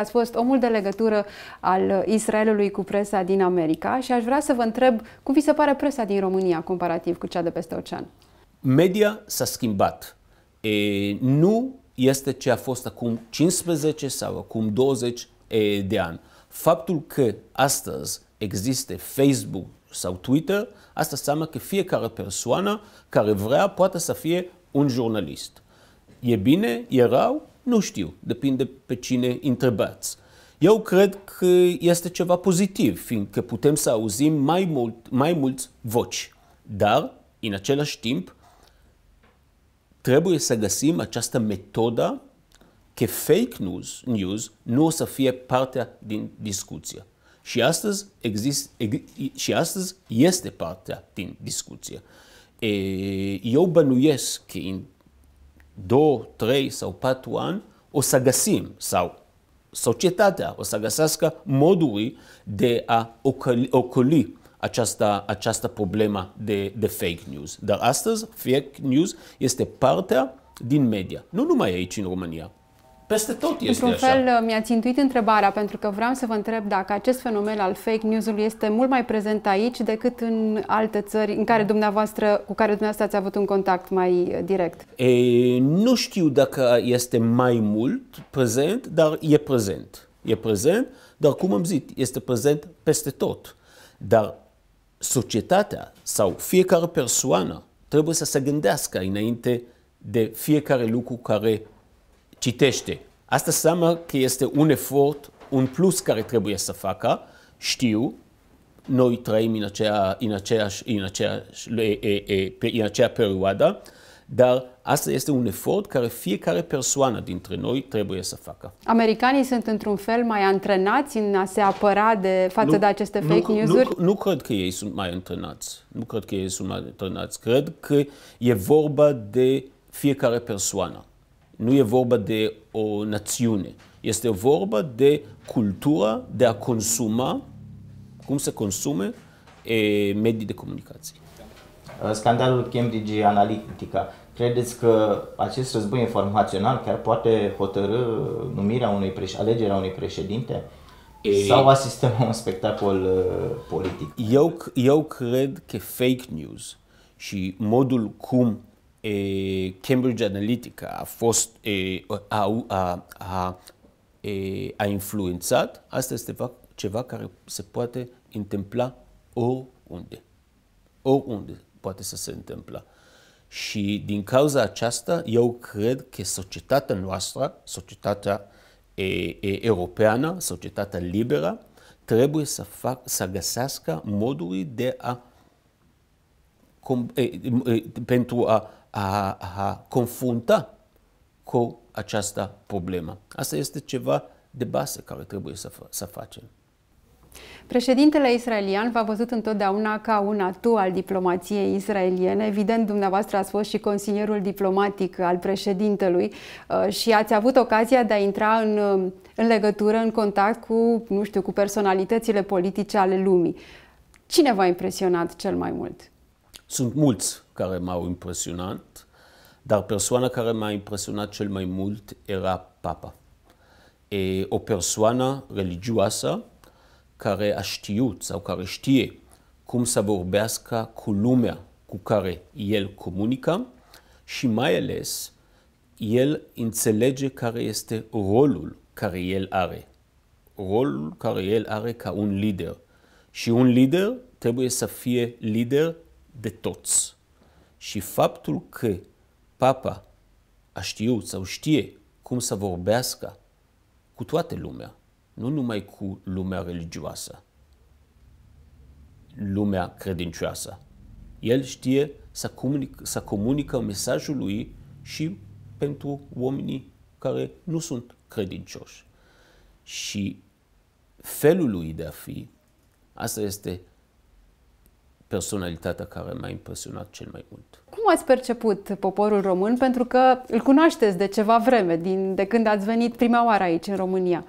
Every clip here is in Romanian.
Ați fost omul de legătură al uh, Israelului cu presa din America și aș vrea să vă întreb cum vi se pare presa din România comparativ cu cea de peste ocean? Media s-a schimbat. E, nu este ce a fost acum 15 sau acum 20 de ani. Faptul că astăzi există Facebook sau Twitter, asta înseamnă că fiecare persoană care vrea poate să fie un jurnalist. E bine, e rău, nu știu, depinde pe cine întrebați. Eu cred că este ceva pozitiv, fiindcă putem să auzim mai, mult, mai mulți voci. Dar, în același timp, trebuie să găsim această metodă că fake news, news nu o să fie partea din discuție. Și astăzi, exist, ex, și astăzi este partea din discuție. Eu bănuiesc că în două, trei sau patru ani, o să găsim, sau societatea o să găsească moduri de a ocoli, ocoli această, această problemă de, de fake news. Dar astăzi, fake news este partea din media, nu numai aici în România, peste tot este Într-un fel, așa. Uh, mi-ați intuit întrebarea, pentru că vreau să vă întreb dacă acest fenomen al fake news-ului este mult mai prezent aici decât în alte țări în care dumneavoastră, cu care dumneavoastră ați avut un contact mai uh, direct. E, nu știu dacă este mai mult prezent, dar e prezent. E prezent, dar cum am zis, este prezent peste tot. Dar societatea sau fiecare persoană trebuie să se gândească înainte de fiecare lucru care citește. Asta înseamnă că este un efort, un plus care trebuie să facă. Știu, noi trăim în, aceea, în, aceeași, în, aceeași, în aceea perioadă, dar asta este un efort care fiecare persoană dintre noi trebuie să facă. Americanii sunt într-un fel mai antrenați în a se apăra de față nu, de aceste fake news-uri? Nu, nu cred că ei sunt mai antrenați. Nu cred că ei sunt mai antrenați. Cred că e vorba de fiecare persoană nu e vorba de o națiune. Este vorba de cultura de a consuma, cum se consume medii de comunicație. Uh, scandalul Cambridge Analytica. Credeți că acest război informațional chiar poate hotărâ numirea unui preș- alegerea unui președinte? E... Sau asistăm la un spectacol uh, politic? Eu, eu cred că fake news și modul cum Cambridge Analytica a fost a, a, a, a influențat, asta este ceva care se poate întâmpla oriunde. Oriunde poate să se întâmple. Și din cauza aceasta, eu cred că societatea noastră, societatea e, e, europeană, societatea liberă, trebuie să, fac, să găsească moduri de a, com, e, e, pentru a a, a confrunta cu această problemă. Asta este ceva de bază care trebuie să, să facem. Președintele israelian v-a văzut întotdeauna ca un atu al diplomației israeliene. Evident, dumneavoastră ați fost și consilierul diplomatic al președintelui uh, și ați avut ocazia de a intra în, uh, în legătură, în contact cu, nu știu, cu personalitățile politice ale lumii. Cine v-a impresionat cel mai mult? Sunt mulți care m-au impresionat, dar persoana care m-a impresionat cel mai mult era Papa. E o persoană religioasă care a știut sau care știe cum să vorbească cu lumea cu care el comunică și mai ales el înțelege care este rolul care el are. Rolul care el are ca un lider. Și un lider trebuie să fie lider de toți și faptul că papa a știut sau știe cum să vorbească cu toată lumea, nu numai cu lumea religioasă, lumea credincioasă. El știe să, comunică, să comunică mesajul lui și pentru oamenii care nu sunt credincioși. Și felul lui de a fi, asta este personalitatea care m-a impresionat cel mai mult. Cum ați perceput poporul român? Pentru că îl cunoașteți de ceva vreme, din, de când ați venit prima oară aici, în România.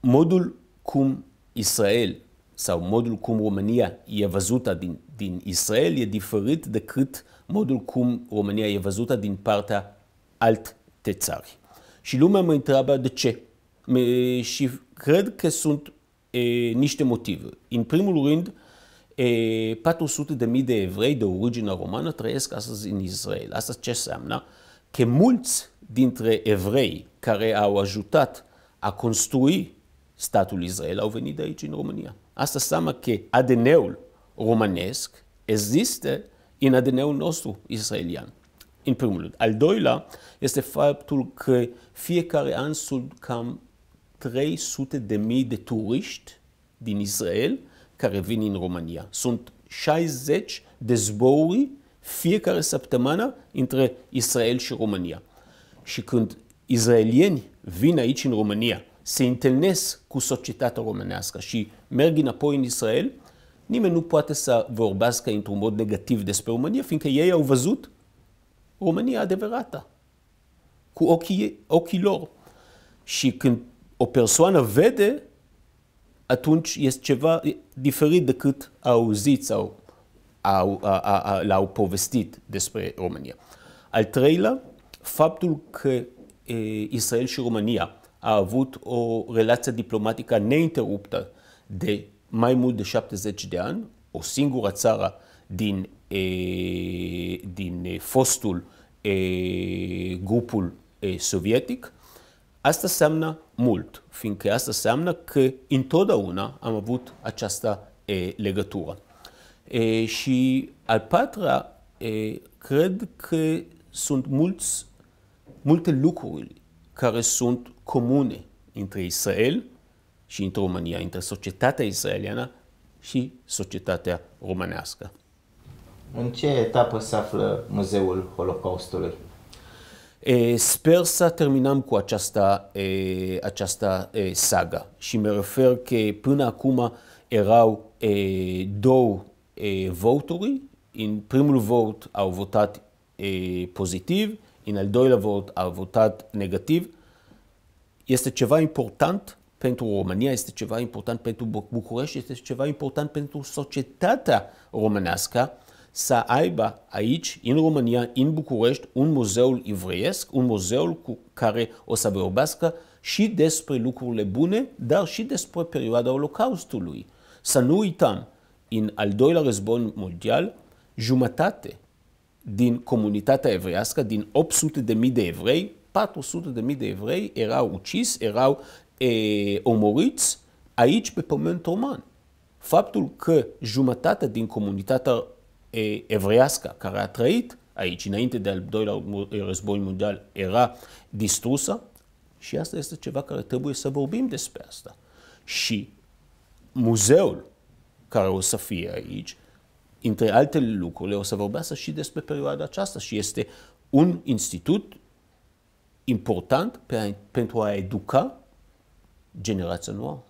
Modul cum Israel sau modul cum România e văzută din, din Israel e diferit decât modul cum România e văzută din partea alte țări. Și lumea mă întreabă de ce. Și cred că sunt e, niște motive. În primul rând, 400 eh, de mii de evrei de origine romană trăiesc astăzi în Israel. Asta ce înseamnă? Că mulți dintre evrei care au ajutat a construi statul Israel au venit de aici în România. Asta înseamnă că ADN-ul românesc există în ADN-ul nostru israelian. În primul rând. Al doilea este faptul că fiecare an sunt cam 300 de mii de turiști din Israel – care vin în România. Sunt 60 de zboruri fiecare săptămână între Israel și România. Și când izraelieni vin aici în România, se întâlnesc cu societatea românească și merg înapoi în Israel, nimeni nu poate să vorbească într-un mod negativ despre România, fiindcă ei au văzut România adevărată, cu ochii, ochii lor. Și când o persoană vede atunci este ceva diferit decât au auzit sau a, l-au povestit despre România. Al treilea, faptul că e, Israel și România a avut o relație diplomatică neinteruptă de mai mult de 70 de ani, o singură țară din, e, din fostul e, grupul e, sovietic, Asta înseamnă mult, fiindcă asta înseamnă că întotdeauna am avut această e, legătură. E, și al patra, e, cred că sunt mulți, multe lucruri care sunt comune între Israel și între România, între societatea israeliană și societatea românească. În ce etapă se află Muzeul Holocaustului? Sper să terminăm cu această, această saga și mă refer că până acum erau două voturi. În primul vot au votat pozitiv, în al doilea vot au votat negativ. Este ceva important pentru România, este ceva important pentru București, este ceva important pentru societatea românească să aibă aici, în România, în București, un muzeul evreiesc, un muzeul cu care o să vorbească și despre lucrurile bune, dar și despre perioada Holocaustului. Să nu uităm, în al doilea război mondial, jumătate din comunitatea evreiască, din 800.000 de evrei, 400.000 de evrei erau ucis, erau e, omoriți aici pe pământ roman. Faptul că jumătate din comunitatea evrească, care a trăit aici, înainte de al doilea război mondial, era distrusă și asta este ceva care trebuie să vorbim despre asta. Și muzeul care o să fie aici, între alte lucruri, o să vorbească și despre perioada aceasta și este un institut important pe, pentru a educa generația nouă.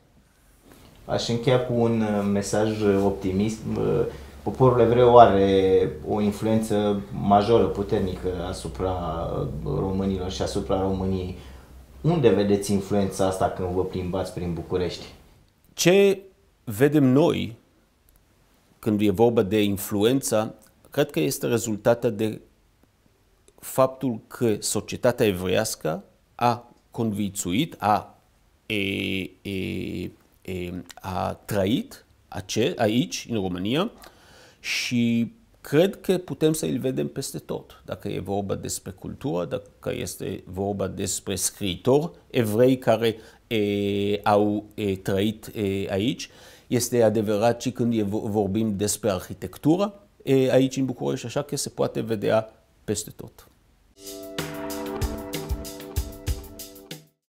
Aș încheia cu un uh, mesaj uh, optimist uh, Poporul evreu are o influență majoră, puternică asupra uh, românilor și asupra României. Unde vedeți influența asta când vă plimbați prin București? Ce vedem noi când e vorba de influența, cred că este rezultată de faptul că societatea evrească a convițuit, a, e, e, e, a trăit ace, aici, în România, și cred că putem să îl vedem peste tot. Dacă e vorba despre cultură, dacă este vorba despre scriitor, evrei care e, au e, trăit e, aici, este adevărat și când e, vorbim despre arhitectură e, aici în București, așa că se poate vedea peste tot.